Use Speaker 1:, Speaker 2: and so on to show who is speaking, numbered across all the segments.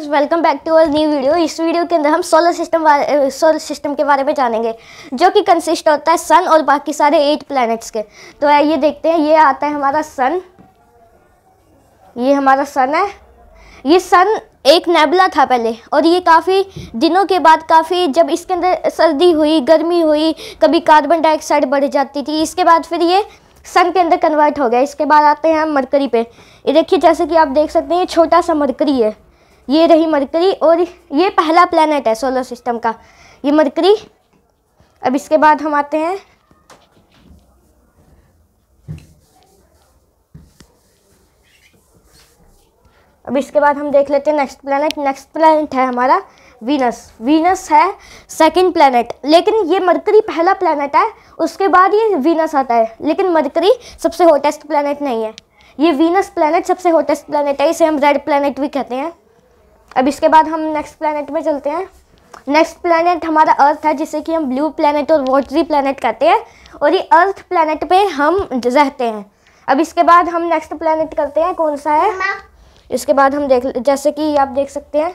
Speaker 1: guys welcome back to our new video इस video के अंदर हम सोलर सिस्टम सोलर सिस्टम के बारे में जानेंगे जो कि कंसिस्ट होता है सन और बाकी सारे एट प्लैनेट्स के तो ये देखते हैं ये आता है हमारा सन ये हमारा सन है ये सन एक नेबला था पहले और ये काफ़ी दिनों के बाद काफ़ी जब इसके अंदर सर्दी हुई गर्मी हुई कभी कार्बन डाइऑक्साइड बढ़ जाती थी इसके बाद फिर ये सन के अंदर कन्वर्ट हो गया इसके बाद आते हैं हम मरकरी पे ये देखिए जैसे कि आप देख सकते हैं ये छोटा सा मरकरी है ये रही मरकरी और ये पहला प्लानट है सोलर सिस्टम का ये मरकरी अब इसके बाद हम आते हैं अब इसके बाद हम देख लेते हैं नेक्स्ट प्लानट नेक्स्ट प्लानट है हमारा वीनस वीनस है सेकंड प्लानट लेकिन ये मरकरी पहला प्लानट है उसके बाद ये वीनस आता है लेकिन मरकरी सबसे हॉटेस्ट प्लानट नहीं है ये वीनस प्लानट सबसे हॉटेस्ट प्लानट है इसे हम रेड प्लानट भी कहते हैं अब इसके बाद हम नेक्स्ट प्लानट में चलते हैं नेक्स्ट प्लानट हमारा अर्थ है जिसे कि हम ब्लू प्लानट और वॉटरी प्लानट कहते हैं और ये अर्थ प्लानट पे हम रहते हैं अब इसके बाद हम नेक्स्ट प्लानट करते हैं कौन सा है इसके बाद हम देख जैसे कि आप देख सकते हैं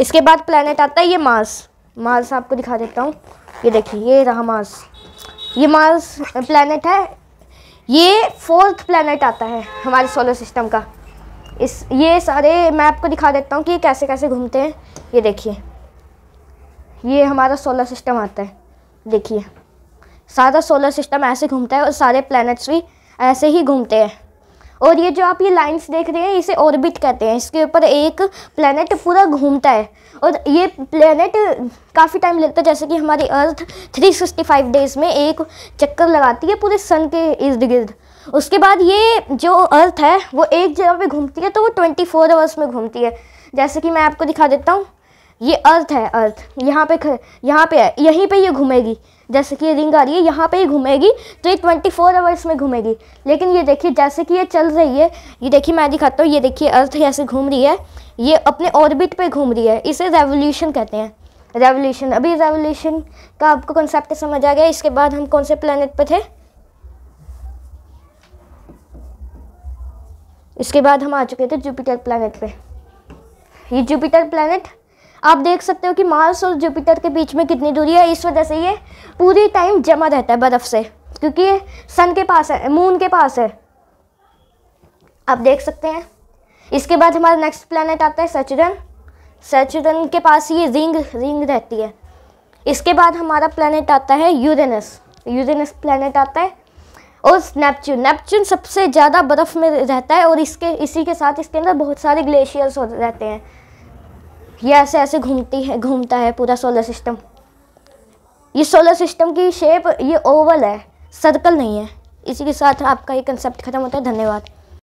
Speaker 1: इसके बाद प्लानट आता है ये मार्स मार्स आपको दिखा देता हूँ ये देखिए ये रहा मार्स ये मार्स प्लानट है ये फोर्थ प्लानट आता है हमारे सोलर सिस्टम का इस ये सारे मैं आपको दिखा देता हूँ कि कैसे कैसे घूमते हैं ये देखिए ये हमारा सोलर सिस्टम आता है देखिए सारा सोलर सिस्टम ऐसे घूमता है और सारे प्लैनेट्स भी ऐसे ही घूमते हैं और ये जो आप ये लाइंस देख रहे हैं इसे ऑर्बिट कहते हैं इसके ऊपर एक प्लेनेट पूरा घूमता है और ये प्लेनेट काफ़ी टाइम लेता है जैसे कि हमारी अर्थ 365 डेज़ में एक चक्कर लगाती है पूरे सन के इर्द गिर्द उसके बाद ये जो अर्थ है वो एक जगह पे घूमती है तो वो ट्वेंटी फोर आवर्स में घूमती है जैसे कि मैं आपको दिखा देता हूँ ये अर्थ है अर्थ यहाँ पे यहाँ पे है यहीं पे ये घूमेगी जैसे कि ये रिंग आ रही है यहाँ पे ही घूमेगी तो ये ट्वेंटी फोर आवर्स में घूमेगी लेकिन ये देखिए जैसे कि ये चल रही है ये देखिए मैं दिखाता हूँ ये देखिए अर्थ ऐसे घूम रही है ये अपने ऑर्बिट पर घूम रही है इसे रेवोल्यूशन कहते हैं रेवोल्यूशन अभी रेवोल्यूशन का आपको कॉन्सेप्ट समझ आ गया इसके बाद हम कौन से प्लानट पर थे इसके बाद हम आ चुके थे जुपिटर प्लानट पे ये जुपिटर प्लानट आप देख सकते हो कि मार्स और जुपिटर के बीच में कितनी दूरी है इस वजह से ये पूरी टाइम जमा रहता है बर्फ़ से क्योंकि ये सन के पास है मून के पास है आप देख सकते हैं इसके बाद हमारा नेक्स्ट प्लानट आता है सचरन सचरन के पास ये रिंग रिंग रहती है इसके बाद हमारा प्लानट आता है यूरेनस यूरेनस प्लानट आता है और नेपच्यून नेपच्यून सबसे ज़्यादा बर्फ़ में रहता है और इसके इसी के साथ इसके अंदर बहुत सारे ग्लेशियर्स रहते हैं ये ऐसे ऐसे घूमती है घूमता है पूरा सोलर सिस्टम ये सोलर सिस्टम की शेप ये ओवल है सर्कल नहीं है इसी के साथ आपका ये कंसेप्ट ख़त्म होता है धन्यवाद